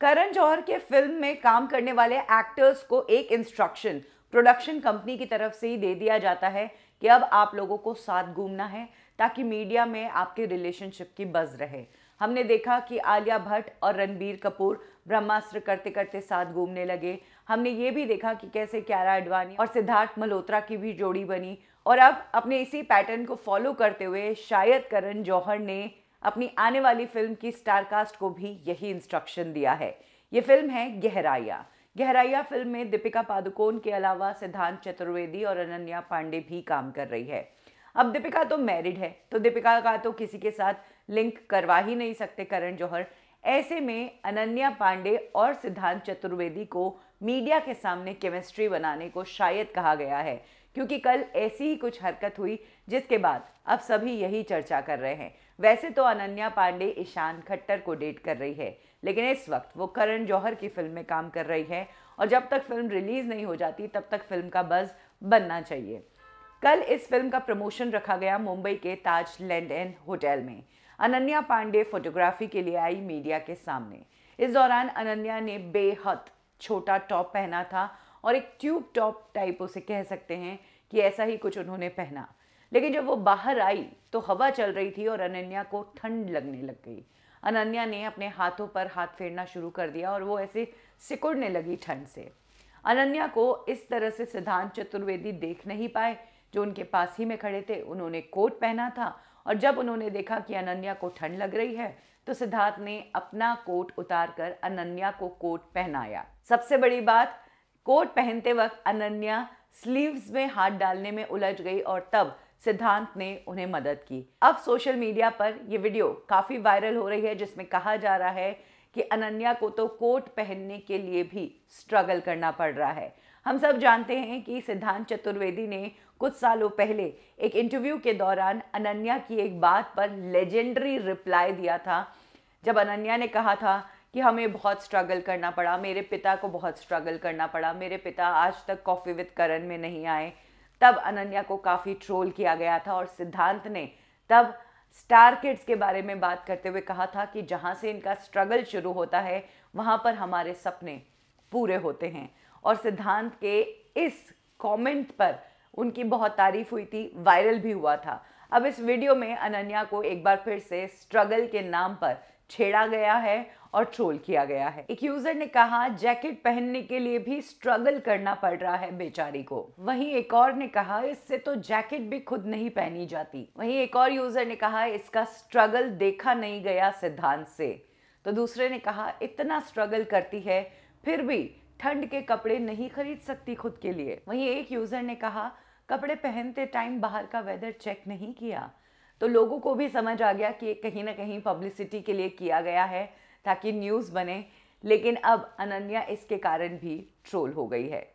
करण जौहर के फिल्म में काम करने वाले एक्टर्स को एक इंस्ट्रक्शन प्रोडक्शन कंपनी की तरफ से ही दे दिया जाता है कि अब आप लोगों को साथ घूमना है ताकि मीडिया में आपके रिलेशनशिप की बज रहे हमने देखा कि आलिया भट्ट और रणबीर कपूर ब्रह्मास्त्र करते करते साथ घूमने लगे हमने ये भी देखा कि कैसे क्यारा अडवाणी और सिद्धार्थ मल्होत्रा की भी जोड़ी बनी और अब अपने इसी पैटर्न को फॉलो करते हुए शायद करण जौहर ने अपनी आने वाली फिल्म की स्टार कास्ट को भी यही इंस्ट्रक्शन दिया है ये फिल्म है गहराइया गहराइया फिल्म में दीपिका पादुकोण के अलावा सिद्धांत चतुर्वेदी और अनन्या पांडे भी काम कर रही है अब दीपिका तो मैरिड है तो दीपिका का तो किसी के साथ लिंक करवा ही नहीं सकते करण जौहर ऐसे में अनन्या पांडे और सिद्धांत चतुर्वेदी को मीडिया के सामने केमिस्ट्री बनाने को शायद कहा गया है क्योंकि कल ऐसी ही कुछ हरकत हुई जिसके बाद अब सभी यही चर्चा कर रहे हैं वैसे तो अनन्या पांडे ईशान खट्टर को डेट कर रही है लेकिन इस वक्त वो करण जौहर की फिल्म में काम कर रही है और जब तक फिल्म रिलीज़ नहीं हो जाती तब तक फिल्म का बज़ बनना चाहिए कल इस फिल्म का प्रमोशन रखा गया मुंबई के ताज लैंड एंड होटल में अनन्या पांडे फोटोग्राफी के लिए आई मीडिया के सामने इस दौरान अनन्या ने बेहद छोटा टॉप पहना था और एक ट्यूब टॉप टाइप उसे कह सकते हैं कि ऐसा ही कुछ उन्होंने पहना लेकिन जब वो बाहर आई तो हवा चल रही थी और अनन्या को ठंड लगने लग गई अनन्या ने अपने हाथों पर हाथ फेरना शुरू कर दिया और वो ऐसे सिकुड़ने लगी ठंड से अनन्या को इस तरह से सिद्धांत चतुर्वेदी देख नहीं पाए जो उनके पास ही में खड़े थे उन्होंने कोट पहना था और जब उन्होंने देखा कि अनन्या को ठंड लग रही है तो सिद्धार्थ ने अपना कोट उतारकर अनन्या को कोट पहनाया सबसे बड़ी बात कोट पहनते वक्त अनन्या स्लीव्स में हाथ डालने में उलझ गई और तब सिद्धांत ने उन्हें मदद की अब सोशल मीडिया पर यह वीडियो काफ़ी वायरल हो रही है जिसमें कहा जा रहा है कि अनन्या को तो कोट पहनने के लिए भी स्ट्रगल करना पड़ रहा है हम सब जानते हैं कि सिद्धांत चतुर्वेदी ने कुछ सालों पहले एक इंटरव्यू के दौरान अनन्या की एक बात पर लेजेंडरी रिप्लाई दिया था जब अनन्या ने कहा था कि हमें बहुत स्ट्रगल करना पड़ा मेरे पिता को बहुत स्ट्रगल करना पड़ा मेरे पिता आज तक कॉफ़ी विद करण में नहीं आए तब अनन्या को काफ़ी ट्रोल किया गया था और सिद्धांत ने तब स्टार किड्स के बारे में बात करते हुए कहा था कि जहां से इनका स्ट्रगल शुरू होता है वहां पर हमारे सपने पूरे होते हैं और सिद्धांत के इस कमेंट पर उनकी बहुत तारीफ हुई थी वायरल भी हुआ था अब इस वीडियो में अनन्या को एक बार फिर से स्ट्रगल के नाम पर छेड़ा गया है और ट्रोल किया गया है एक यूजर ने कहा जैकेट पहनने के लिए भी स्ट्रगल करना पड़ रहा है बेचारी को वहीं एक और ने कहा इससे तो जैकेट भी खुद नहीं पहनी जाती वहीं एक और यूजर ने कहा इसका स्ट्रगल देखा नहीं गया सिद्धांत से तो दूसरे ने कहा इतना स्ट्रगल करती है फिर भी ठंड के कपड़े नहीं खरीद सकती खुद के लिए वहीं एक यूजर ने कहा कपड़े पहनते टाइम बाहर का वेदर चेक नहीं किया तो लोगों को भी समझ आ गया कि कहीं ना कहीं पब्लिसिटी के लिए किया गया है ताकि न्यूज़ बने लेकिन अब अनन्या इसके कारण भी ट्रोल हो गई है